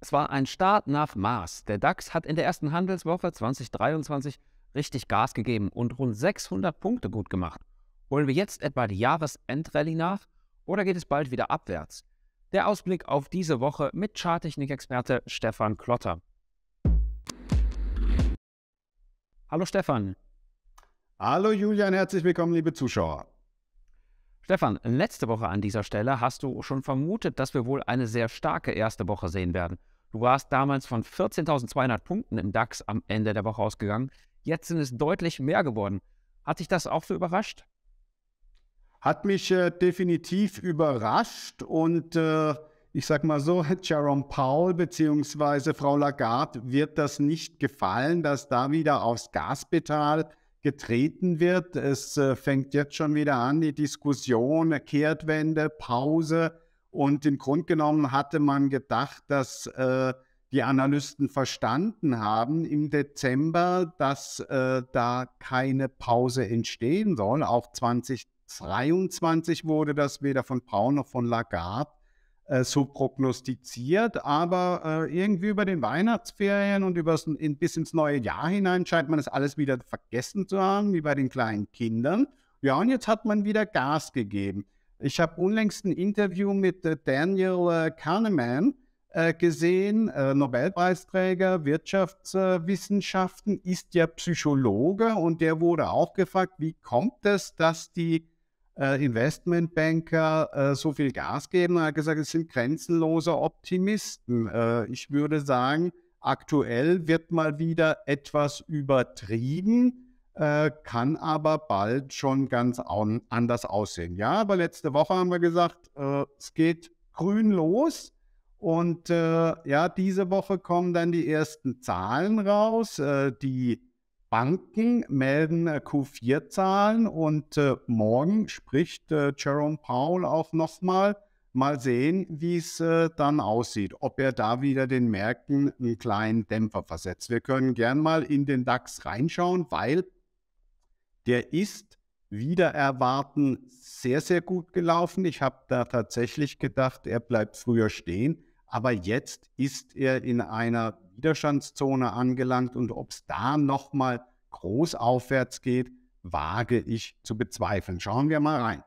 Es war ein Start nach Mars. Der DAX hat in der ersten Handelswoche 2023 richtig Gas gegeben und rund 600 Punkte gut gemacht. Holen wir jetzt etwa die Jahresendrallye nach oder geht es bald wieder abwärts? Der Ausblick auf diese Woche mit Charttechnik-Experte Stefan Klotter. Hallo Stefan. Hallo Julian, herzlich willkommen, liebe Zuschauer. Stefan, letzte Woche an dieser Stelle hast du schon vermutet, dass wir wohl eine sehr starke erste Woche sehen werden. Du warst damals von 14.200 Punkten im DAX am Ende der Woche ausgegangen. Jetzt sind es deutlich mehr geworden. Hat dich das auch so überrascht? Hat mich äh, definitiv überrascht und äh, ich sag mal so, Jerome Powell bzw. Frau Lagarde wird das nicht gefallen, dass da wieder aufs Gaspedal getreten wird. Es äh, fängt jetzt schon wieder an, die Diskussion, Kehrtwende, Pause. Und im Grunde genommen hatte man gedacht, dass äh, die Analysten verstanden haben im Dezember, dass äh, da keine Pause entstehen soll. Auch 2023 wurde das weder von Braun noch von Lagarde äh, so prognostiziert. Aber äh, irgendwie über den Weihnachtsferien und übers, in, bis ins neue Jahr hinein scheint man das alles wieder vergessen zu haben, wie bei den kleinen Kindern. Ja, und jetzt hat man wieder Gas gegeben. Ich habe unlängst ein Interview mit äh, Daniel äh, Kahneman äh, gesehen, äh, Nobelpreisträger Wirtschaftswissenschaften, ist ja Psychologe und der wurde auch gefragt, wie kommt es, dass die äh, Investmentbanker äh, so viel Gas geben. Er hat gesagt, es sind grenzenlose Optimisten. Äh, ich würde sagen, aktuell wird mal wieder etwas übertrieben äh, kann aber bald schon ganz anders aussehen. Ja, aber letzte Woche haben wir gesagt, äh, es geht grün los. Und äh, ja, diese Woche kommen dann die ersten Zahlen raus. Äh, die Banken melden äh, Q4-Zahlen und äh, morgen spricht äh, Jerome Powell auch nochmal. Mal sehen, wie es dann aussieht, ob er da wieder den Märkten einen kleinen Dämpfer versetzt. Wir können gern mal in den DAX reinschauen, weil der ist wieder erwarten sehr, sehr gut gelaufen. Ich habe da tatsächlich gedacht, er bleibt früher stehen, aber jetzt ist er in einer Widerstandszone angelangt und ob es da nochmal groß aufwärts geht, wage ich zu bezweifeln. Schauen wir mal rein.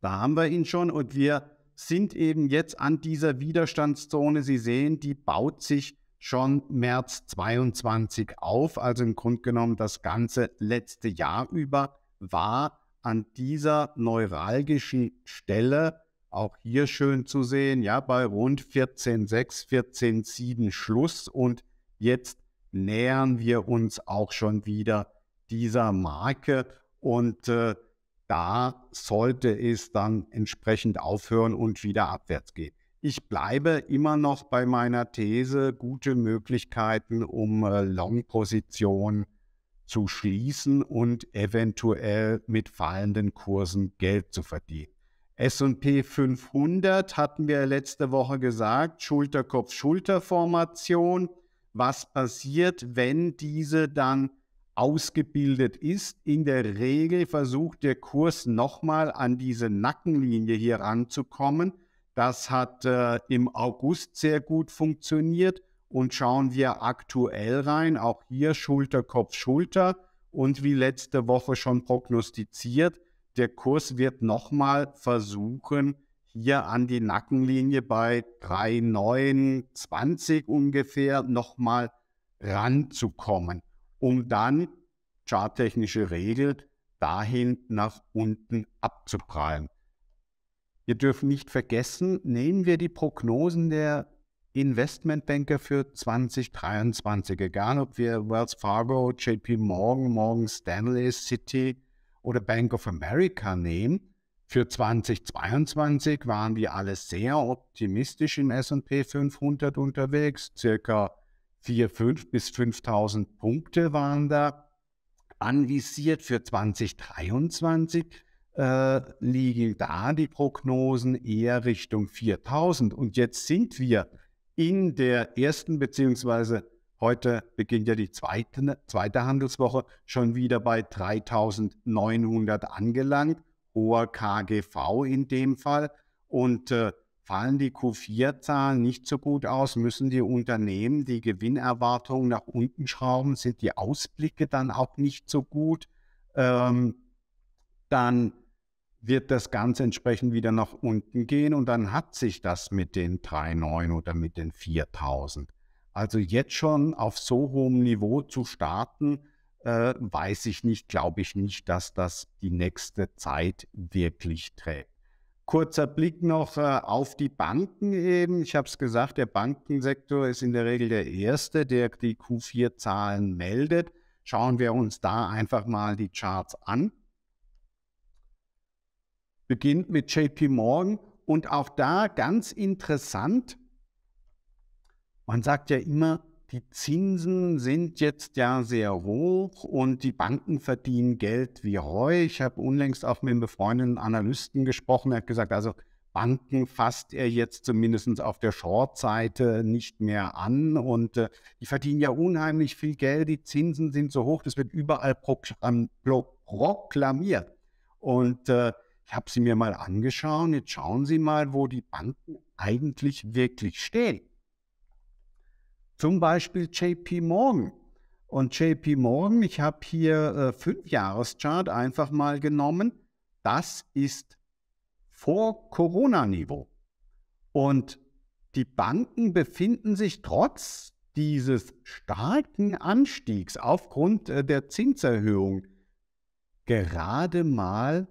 Da haben wir ihn schon und wir sind eben jetzt an dieser Widerstandszone. Sie sehen, die baut sich schon März 22 auf. Also im Grunde genommen das ganze letzte Jahr über war an dieser neuralgischen Stelle auch hier schön zu sehen, ja, bei rund 14,6, 14,7 Schluss und jetzt nähern wir uns auch schon wieder dieser Marke und äh, da sollte es dann entsprechend aufhören und wieder abwärts gehen. Ich bleibe immer noch bei meiner These, gute Möglichkeiten, um äh, Long-Positionen zu schließen und eventuell mit fallenden Kursen Geld zu verdienen. S&P 500 hatten wir letzte Woche gesagt, Schulterkopf-Schulter-Formation. Was passiert, wenn diese dann ausgebildet ist? In der Regel versucht der Kurs nochmal an diese Nackenlinie hier ranzukommen. Das hat äh, im August sehr gut funktioniert und schauen wir aktuell rein. Auch hier Schulter, Kopf, Schulter. Und wie letzte Woche schon prognostiziert, der Kurs wird nochmal versuchen, hier an die Nackenlinie bei 3,920 ungefähr nochmal ranzukommen, um dann, charttechnische Regel, dahin nach unten abzuprallen. Wir dürfen nicht vergessen, nehmen wir die Prognosen der Investmentbanker für 2023, egal ob wir Wells Fargo, JP Morgan, Morgan Stanley, City, oder Bank of America nehmen, für 2022 waren wir alle sehr optimistisch im S&P 500 unterwegs. Circa 4.000 bis 5.000 Punkte waren da anvisiert. Für 2023 äh, liegen da die Prognosen eher Richtung 4.000. Und jetzt sind wir in der ersten beziehungsweise Heute beginnt ja die zweite, zweite Handelswoche schon wieder bei 3.900 angelangt, hoher KGV in dem Fall. Und äh, fallen die Q4-Zahlen nicht so gut aus, müssen die Unternehmen die Gewinnerwartungen nach unten schrauben, sind die Ausblicke dann auch nicht so gut, ähm, dann wird das Ganze entsprechend wieder nach unten gehen und dann hat sich das mit den 3,9 oder mit den 4.000. Also jetzt schon auf so hohem Niveau zu starten, äh, weiß ich nicht, glaube ich nicht, dass das die nächste Zeit wirklich trägt. Kurzer Blick noch äh, auf die Banken eben. Ich habe es gesagt, der Bankensektor ist in der Regel der erste, der die Q4-Zahlen meldet. Schauen wir uns da einfach mal die Charts an. Beginnt mit JP Morgan und auch da ganz interessant, man sagt ja immer, die Zinsen sind jetzt ja sehr hoch und die Banken verdienen Geld wie Heu. Ich habe unlängst auch mit einem befreundeten Analysten gesprochen, er hat gesagt, also Banken fasst er jetzt zumindest auf der Short-Seite nicht mehr an. Und äh, die verdienen ja unheimlich viel Geld, die Zinsen sind so hoch, das wird überall proklamiert. Und äh, ich habe sie mir mal angeschaut, jetzt schauen Sie mal, wo die Banken eigentlich wirklich stehen. Zum Beispiel JP Morgan. Und JP Morgan, ich habe hier äh, fünf Jahreschart einfach mal genommen. Das ist vor Corona-Niveau. Und die Banken befinden sich trotz dieses starken Anstiegs aufgrund äh, der Zinserhöhung gerade mal,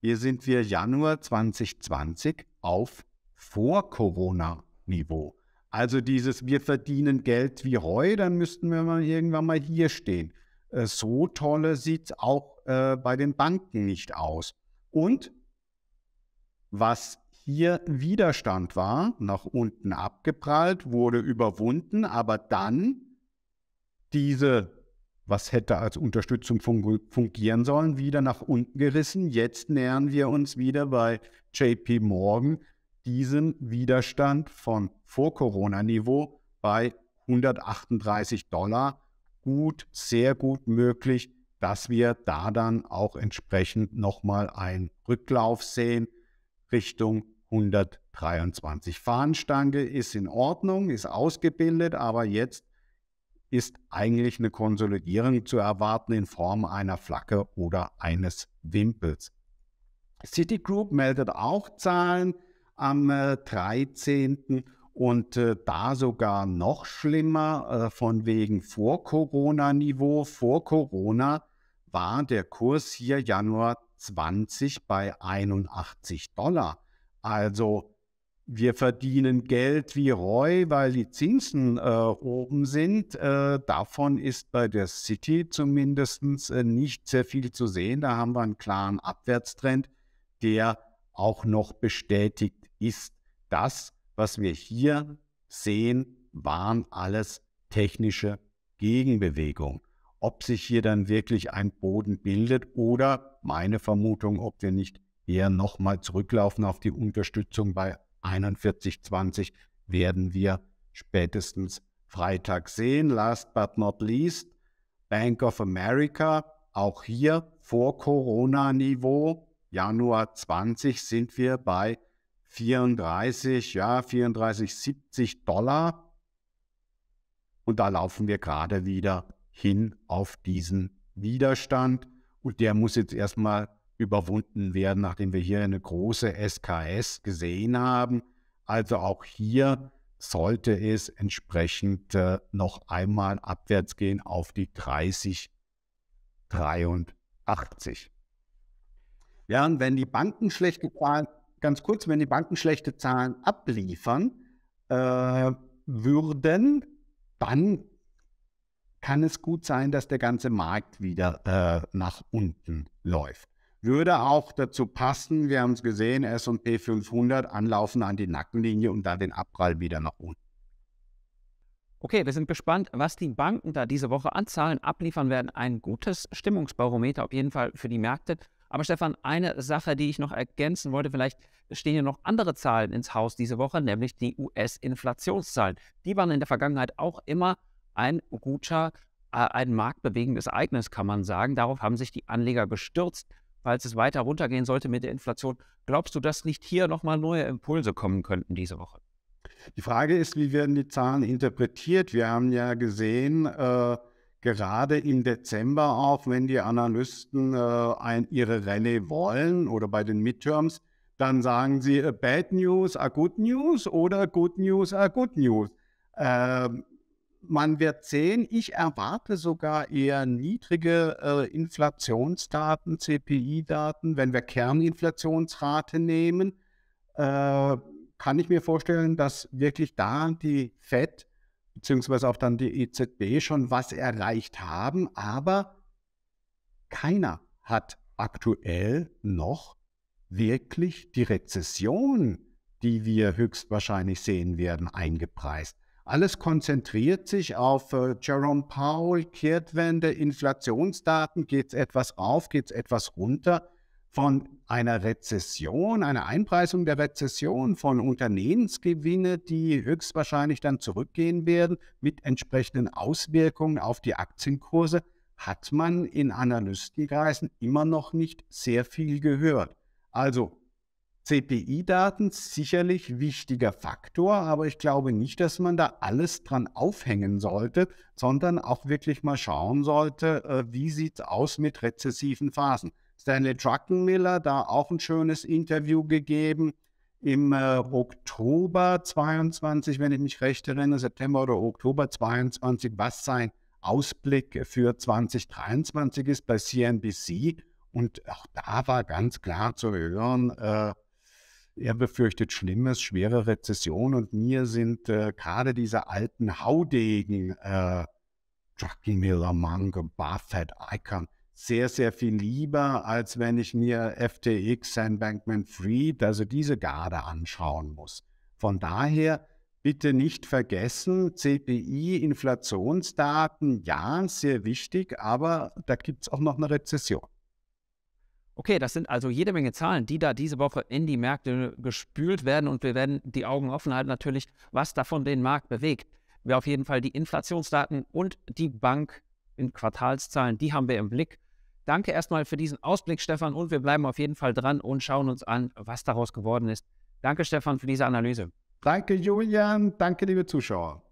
hier sind wir Januar 2020, auf Vor-Corona-Niveau. Also dieses, wir verdienen Geld wie Heu, dann müssten wir mal irgendwann mal hier stehen. Äh, so tolle sieht es auch äh, bei den Banken nicht aus. Und was hier Widerstand war, nach unten abgeprallt, wurde überwunden, aber dann diese, was hätte als Unterstützung fun fungieren sollen, wieder nach unten gerissen. Jetzt nähern wir uns wieder bei JP Morgan diesen Widerstand von Vor-Corona-Niveau bei 138 Dollar gut, sehr gut möglich, dass wir da dann auch entsprechend nochmal einen Rücklauf sehen Richtung 123. Fahnenstange ist in Ordnung, ist ausgebildet, aber jetzt ist eigentlich eine Konsolidierung zu erwarten in Form einer Flagge oder eines Wimpels. Citigroup meldet auch Zahlen am 13. Äh, und äh, da sogar noch schlimmer, äh, von wegen Vor-Corona-Niveau. Vor Corona war der Kurs hier Januar 20 bei 81 Dollar. Also wir verdienen Geld wie Roy, weil die Zinsen äh, oben sind. davon ist bei der City zumindest nicht sehr viel zu sehen. Da haben wir einen klaren Abwärtstrend, der auch noch bestätigt ist das, was wir hier sehen, waren alles technische Gegenbewegungen. Ob sich hier dann wirklich ein Boden bildet oder meine Vermutung, ob wir nicht eher nochmal zurücklaufen auf die Unterstützung bei 41,20, werden wir spätestens Freitag sehen. Last but not least, Bank of America, auch hier vor Corona-Niveau, Januar 20 sind wir bei 34, ja, 34, 70 Dollar. Und da laufen wir gerade wieder hin auf diesen Widerstand. Und der muss jetzt erstmal überwunden werden, nachdem wir hier eine große SKS gesehen haben. Also auch hier sollte es entsprechend äh, noch einmal abwärts gehen auf die 30, 83. Während wenn die Banken schlecht gezahlt ganz kurz, wenn die Banken schlechte Zahlen abliefern äh, würden, dann kann es gut sein, dass der ganze Markt wieder äh, nach unten läuft. Würde auch dazu passen, wir haben es gesehen, SP 500 anlaufen an die Nackenlinie und dann den Abprall wieder nach unten. Okay, wir sind gespannt, was die Banken da diese Woche an Zahlen abliefern werden. Ein gutes Stimmungsbarometer auf jeden Fall für die Märkte. Aber Stefan, eine Sache, die ich noch ergänzen wollte, vielleicht stehen hier noch andere Zahlen ins Haus diese Woche, nämlich die US-Inflationszahlen. Die waren in der Vergangenheit auch immer ein guter, äh, ein marktbewegendes Ereignis, kann man sagen. Darauf haben sich die Anleger gestürzt. Falls es weiter runtergehen sollte mit der Inflation, glaubst du, dass nicht hier nochmal neue Impulse kommen könnten diese Woche? Die Frage ist, wie werden die Zahlen interpretiert? Wir haben ja gesehen, äh gerade im Dezember auch, wenn die Analysten äh, ein, ihre Rallye wollen oder bei den Midterms, dann sagen sie uh, Bad News, are Good News oder Good News, are Good News. Ähm, man wird sehen, ich erwarte sogar eher niedrige äh, Inflationsdaten, CPI-Daten, wenn wir Kerninflationsrate nehmen. Äh, kann ich mir vorstellen, dass wirklich da die FED beziehungsweise auch dann die EZB schon was erreicht haben, aber keiner hat aktuell noch wirklich die Rezession, die wir höchstwahrscheinlich sehen werden, eingepreist. Alles konzentriert sich auf äh, Jerome Powell, Kehrtwende, Inflationsdaten, geht es etwas auf, geht es etwas runter von einer Rezession, einer Einpreisung der Rezession, von Unternehmensgewinne, die höchstwahrscheinlich dann zurückgehen werden, mit entsprechenden Auswirkungen auf die Aktienkurse, hat man in Analystenkreisen immer noch nicht sehr viel gehört. Also CPI-Daten sicherlich wichtiger Faktor, aber ich glaube nicht, dass man da alles dran aufhängen sollte, sondern auch wirklich mal schauen sollte, äh, wie sieht es aus mit rezessiven Phasen. Stanley Druckenmiller da auch ein schönes Interview gegeben im äh, Oktober 22, wenn ich mich recht erinnere, September oder Oktober 22, was sein Ausblick für 2023 ist bei CNBC. Und auch da war ganz klar zu hören, äh, er befürchtet Schlimmes, schwere Rezession und mir sind äh, gerade diese alten Haudegen, äh, Druckenmiller, Munger, Buffett, Icon, sehr, sehr viel lieber, als wenn ich mir FTX, Bankman Freed, also diese Garde anschauen muss. Von daher bitte nicht vergessen, CPI, Inflationsdaten, ja, sehr wichtig, aber da gibt es auch noch eine Rezession. Okay, das sind also jede Menge Zahlen, die da diese Woche in die Märkte gespült werden und wir werden die Augen offen halten natürlich, was davon den Markt bewegt. Wir auf jeden Fall die Inflationsdaten und die Bank in Quartalszahlen, die haben wir im Blick. Danke erstmal für diesen Ausblick, Stefan, und wir bleiben auf jeden Fall dran und schauen uns an, was daraus geworden ist. Danke, Stefan, für diese Analyse. Danke, Julian. Danke, liebe Zuschauer.